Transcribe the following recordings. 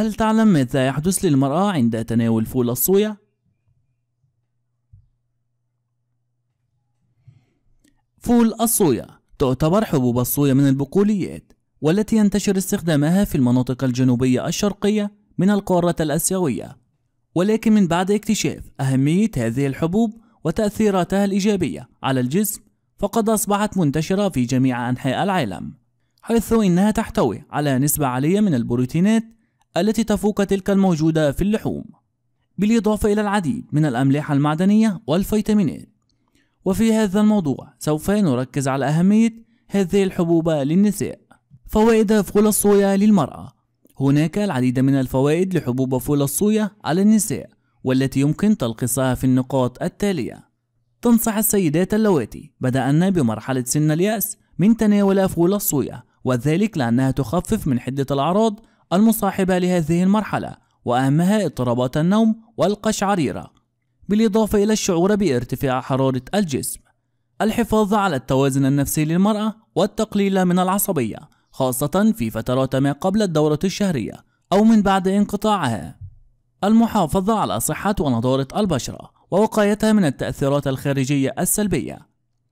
هل تعلم ماذا يحدث للمرأة عند تناول فول الصويا؟ فول الصويا تعتبر حبوب الصويا من البقوليات والتي ينتشر استخدامها في المناطق الجنوبية الشرقية من القارة الآسيوية ولكن من بعد اكتشاف أهمية هذه الحبوب وتأثيراتها الإيجابية على الجسم فقد أصبحت منتشرة في جميع أنحاء العالم حيث إنها تحتوي على نسبة عالية من البروتينات التي تفوق تلك الموجودة في اللحوم بالإضافة إلى العديد من الأملاح المعدنية والفيتامينات وفي هذا الموضوع سوف نركز على أهمية هذه الحبوب للنساء فوائد فول الصويا للمرأة هناك العديد من الفوائد لحبوب فول الصويا على النساء والتي يمكن تلخيصها في النقاط التالية تنصح السيدات اللواتي بدأن بمرحلة سن اليأس من تناول فول الصويا وذلك لأنها تخفف من حدة الأعراض المصاحبة لهذه المرحلة وأهمها اضطرابات النوم والقشعريرة بالإضافة إلى الشعور بارتفاع حرارة الجسم الحفاظ على التوازن النفسي للمرأة والتقليل من العصبية خاصة في فترات ما قبل الدورة الشهرية أو من بعد انقطاعها المحافظة على صحة ونضارة البشرة ووقايتها من التأثيرات الخارجية السلبية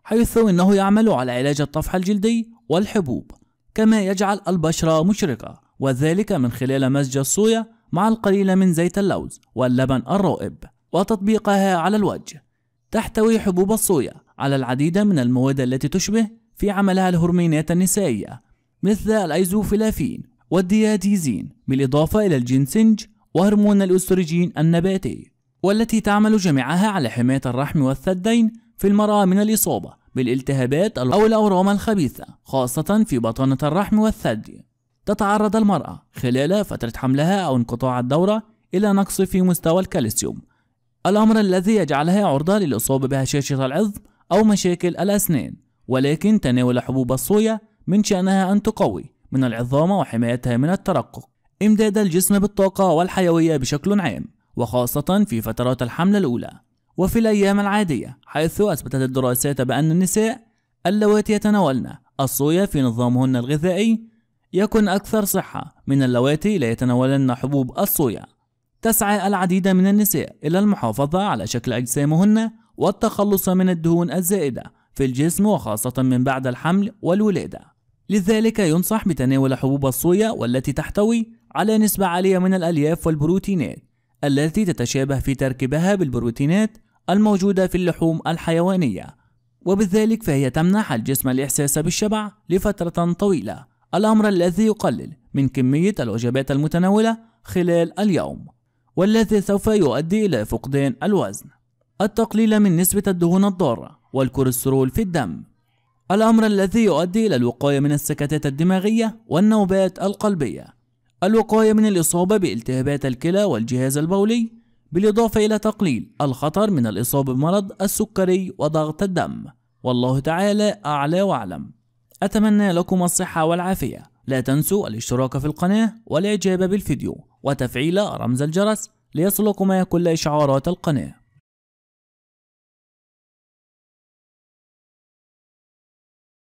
حيث إنه يعمل على علاج الطفح الجلدي والحبوب كما يجعل البشرة مشرقة وذلك من خلال مزج الصويا مع القليل من زيت اللوز واللبن الرائب وتطبيقها على الوجه تحتوي حبوب الصويا على العديد من المواد التي تشبه في عملها الهرمونات النسائية مثل الأيزوفيلافين والدياتيزين بالإضافة إلى الجنسنج وهرمون الأستروجين النباتي والتي تعمل جميعها على حماية الرحم والثدين في المرأة من الإصابة بالالتهابات أو الأورام الخبيثة خاصة في بطانة الرحم والثدي تتعرض المرأة خلال فترة حملها أو انقطاع الدورة إلى نقص في مستوى الكالسيوم الأمر الذي يجعلها عرضة للإصابة بهشاشة العظم أو مشاكل الأسنان ولكن تناول حبوب الصويا من شأنها أن تقوي من العظام وحمايتها من الترقق إمداد الجسم بالطاقة والحيوية بشكل عام وخاصة في فترات الحمل الأولى وفي الأيام العادية حيث أثبتت الدراسات بأن النساء اللواتي يتناولن الصويا في نظامهن الغذائي يكن أكثر صحة من اللواتي لا يتناولن حبوب الصويا. تسعى العديد من النساء إلى المحافظة على شكل أجسامهن والتخلص من الدهون الزائدة في الجسم وخاصة من بعد الحمل والولادة. لذلك ينصح بتناول حبوب الصويا والتي تحتوي على نسبة عالية من الألياف والبروتينات التي تتشابه في تركيبها بالبروتينات الموجودة في اللحوم الحيوانية وبذلك فهي تمنح الجسم الإحساس بالشبع لفترة طويلة الأمر الذي يقلل من كمية الوجبات المتناولة خلال اليوم والذي سوف يؤدي إلى فقدان الوزن التقليل من نسبة الدهون الضارة والكوليسترول في الدم الأمر الذي يؤدي إلى الوقاية من السكتات الدماغية والنوبات القلبية الوقاية من الإصابة بالتهابات الكلى والجهاز البولي بالإضافة إلى تقليل الخطر من الإصابة بمرض السكري وضغط الدم والله تعالى أعلى وأعلم أتمنى لكم الصحة والعافية لا تنسوا الاشتراك في القناة والإعجاب بالفيديو وتفعيل رمز الجرس ليصلكم كل إشعارات القناة